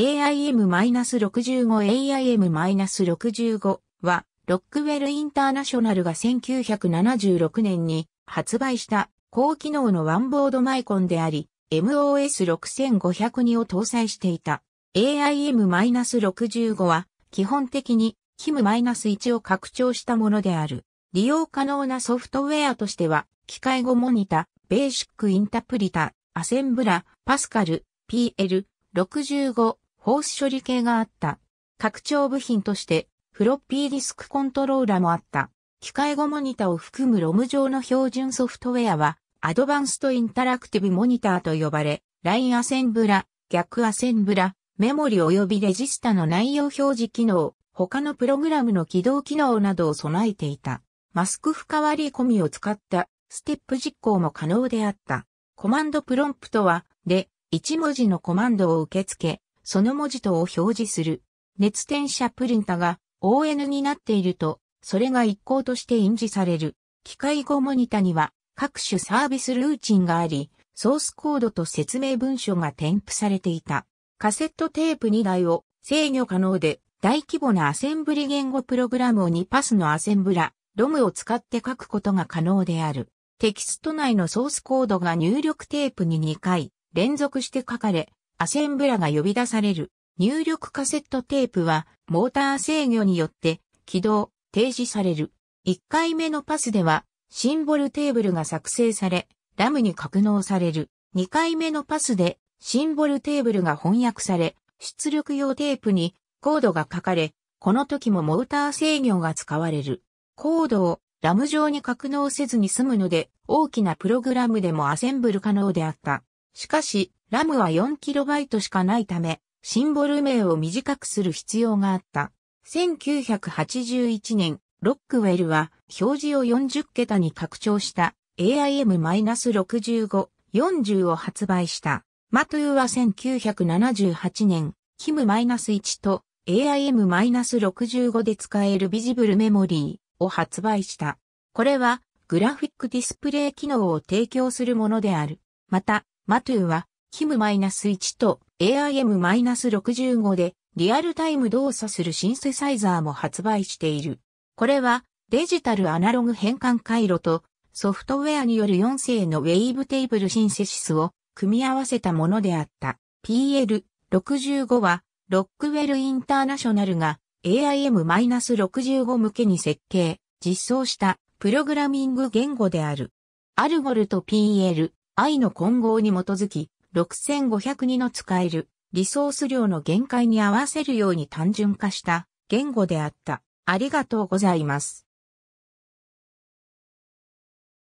AIM-65AIM-65 は、ロックウェルインターナショナルが1976年に発売した高機能のワンボードマイコンであり、MOS6502 を搭載していた。AIM-65 は、基本的に KIM-1 を拡張したものである。利用可能なソフトウェアとしては、機械語モニタ、ベーシックインタプリタ、アセンブラ、パスカル、PL、65、ホース処理系があった。拡張部品としてフロッピーディスクコントローラもあった。機械後モニタを含むロム上の標準ソフトウェアは、アドバンストインタラクティブモニターと呼ばれ、ラインアセンブラ、逆アセンブラ、メモリ及びレジスタの内容表示機能、他のプログラムの起動機能などを備えていた。マスク深割り込みを使ったステップ実行も可能であった。コマンドプロンプトは、で、1文字のコマンドを受け付け、その文字とを表示する。熱転写プリンタが ON になっていると、それが一行として印字される。機械語モニタには各種サービスルーチンがあり、ソースコードと説明文書が添付されていた。カセットテープ2台を制御可能で大規模なアセンブリ言語プログラムを2パスのアセンブラ、ロムを使って書くことが可能である。テキスト内のソースコードが入力テープに2回連続して書かれ、アセンブラが呼び出される。入力カセットテープはモーター制御によって起動、停止される。1回目のパスではシンボルテーブルが作成され、ラムに格納される。2回目のパスでシンボルテーブルが翻訳され、出力用テープにコードが書かれ、この時もモーター制御が使われる。コードをラム上に格納せずに済むので、大きなプログラムでもアセンブル可能であった。しかし、ラムは 4KB しかないため、シンボル名を短くする必要があった。1981年、ロックウェルは表示を40桁に拡張した AIM-65、40を発売した。マトゥーは1978年、キム -1 と AIM-65 で使えるビジブルメモリーを発売した。これはグラフィックディスプレイ機能を提供するものである。また、マトゥーはキム -1 と AIM-65 でリアルタイム動作するシンセサイザーも発売している。これはデジタルアナログ変換回路とソフトウェアによる4世のウェイブテーブルシンセシスを組み合わせたものであった。PL65 はロックウェルインターナショナルが AIM-65 向けに設計、実装したプログラミング言語である。アルゴルと PL、I の混合に基づき、6502の使えるリソース量の限界に合わせるように単純化した言語であった。ありがとうございます。